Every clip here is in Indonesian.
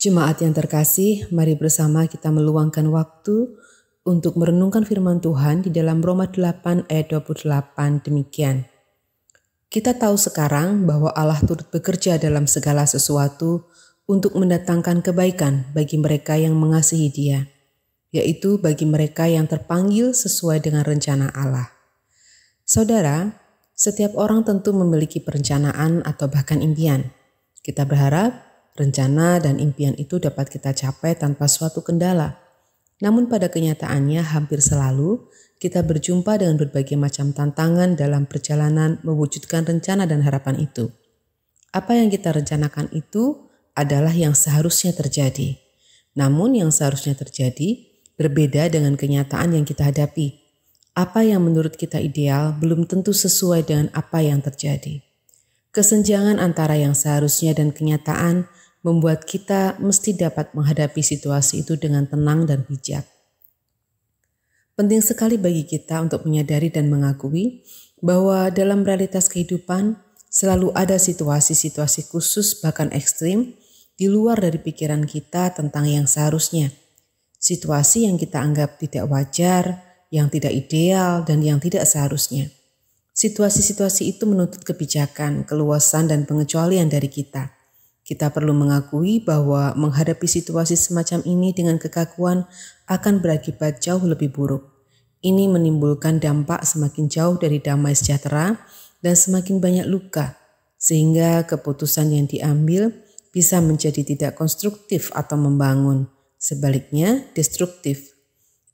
Jemaat yang terkasih, mari bersama kita meluangkan waktu untuk merenungkan firman Tuhan di dalam Roma 8 ayat 28 demikian. Kita tahu sekarang bahwa Allah turut bekerja dalam segala sesuatu untuk mendatangkan kebaikan bagi mereka yang mengasihi Dia, yaitu bagi mereka yang terpanggil sesuai dengan rencana Allah. Saudara, setiap orang tentu memiliki perencanaan atau bahkan impian. Kita berharap Rencana dan impian itu dapat kita capai tanpa suatu kendala. Namun pada kenyataannya hampir selalu kita berjumpa dengan berbagai macam tantangan dalam perjalanan mewujudkan rencana dan harapan itu. Apa yang kita rencanakan itu adalah yang seharusnya terjadi. Namun yang seharusnya terjadi berbeda dengan kenyataan yang kita hadapi. Apa yang menurut kita ideal belum tentu sesuai dengan apa yang terjadi. Kesenjangan antara yang seharusnya dan kenyataan membuat kita mesti dapat menghadapi situasi itu dengan tenang dan bijak. Penting sekali bagi kita untuk menyadari dan mengakui bahwa dalam realitas kehidupan selalu ada situasi-situasi khusus, bahkan ekstrim, di luar dari pikiran kita tentang yang seharusnya. Situasi yang kita anggap tidak wajar, yang tidak ideal, dan yang tidak seharusnya. Situasi-situasi itu menuntut kebijakan, keluasan, dan pengecualian dari kita kita perlu mengakui bahwa menghadapi situasi semacam ini dengan kekakuan akan berakibat jauh lebih buruk. Ini menimbulkan dampak semakin jauh dari damai sejahtera dan semakin banyak luka, sehingga keputusan yang diambil bisa menjadi tidak konstruktif atau membangun, sebaliknya destruktif.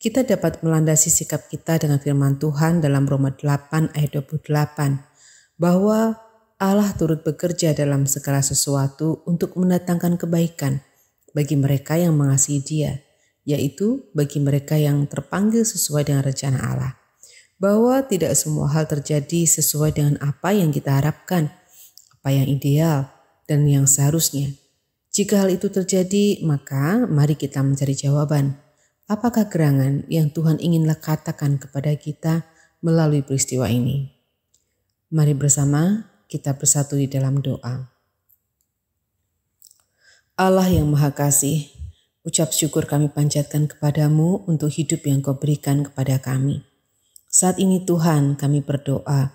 Kita dapat melandasi sikap kita dengan firman Tuhan dalam Roma 8 ayat 28 bahwa Allah turut bekerja dalam segala sesuatu untuk mendatangkan kebaikan bagi mereka yang mengasihi Dia, yaitu bagi mereka yang terpanggil sesuai dengan rencana Allah. Bahwa tidak semua hal terjadi sesuai dengan apa yang kita harapkan, apa yang ideal, dan yang seharusnya. Jika hal itu terjadi, maka mari kita mencari jawaban. Apakah gerangan yang Tuhan ingin katakan kepada kita melalui peristiwa ini? Mari bersama kita bersatu di dalam doa. Allah yang Maha Kasih, ucap syukur kami panjatkan kepadamu untuk hidup yang kau berikan kepada kami. Saat ini Tuhan kami berdoa,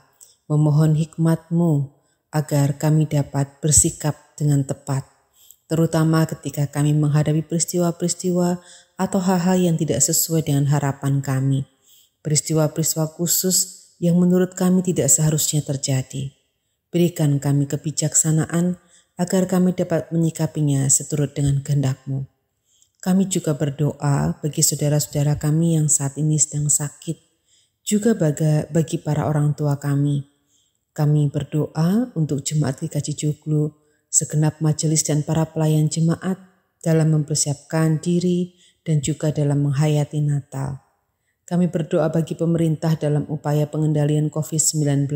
memohon hikmatmu agar kami dapat bersikap dengan tepat, terutama ketika kami menghadapi peristiwa-peristiwa atau hal-hal yang tidak sesuai dengan harapan kami. Peristiwa-peristiwa khusus yang menurut kami tidak seharusnya terjadi. Berikan kami kebijaksanaan agar kami dapat menyikapinya seturut dengan kehendakmu. Kami juga berdoa bagi saudara-saudara kami yang saat ini sedang sakit, juga bagi para orang tua kami. Kami berdoa untuk jemaat di Kaji Joglo, segenap majelis dan para pelayan jemaat dalam mempersiapkan diri dan juga dalam menghayati Natal. Kami berdoa bagi pemerintah dalam upaya pengendalian COVID-19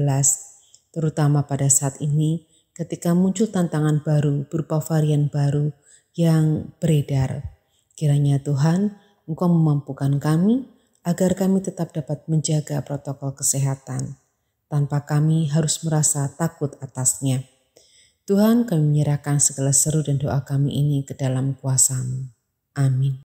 terutama pada saat ini ketika muncul tantangan baru berupa varian baru yang beredar. Kiranya Tuhan, Engkau memampukan kami agar kami tetap dapat menjaga protokol kesehatan tanpa kami harus merasa takut atasnya. Tuhan kami menyerahkan segala seru dan doa kami ini ke dalam kuasamu. Amin.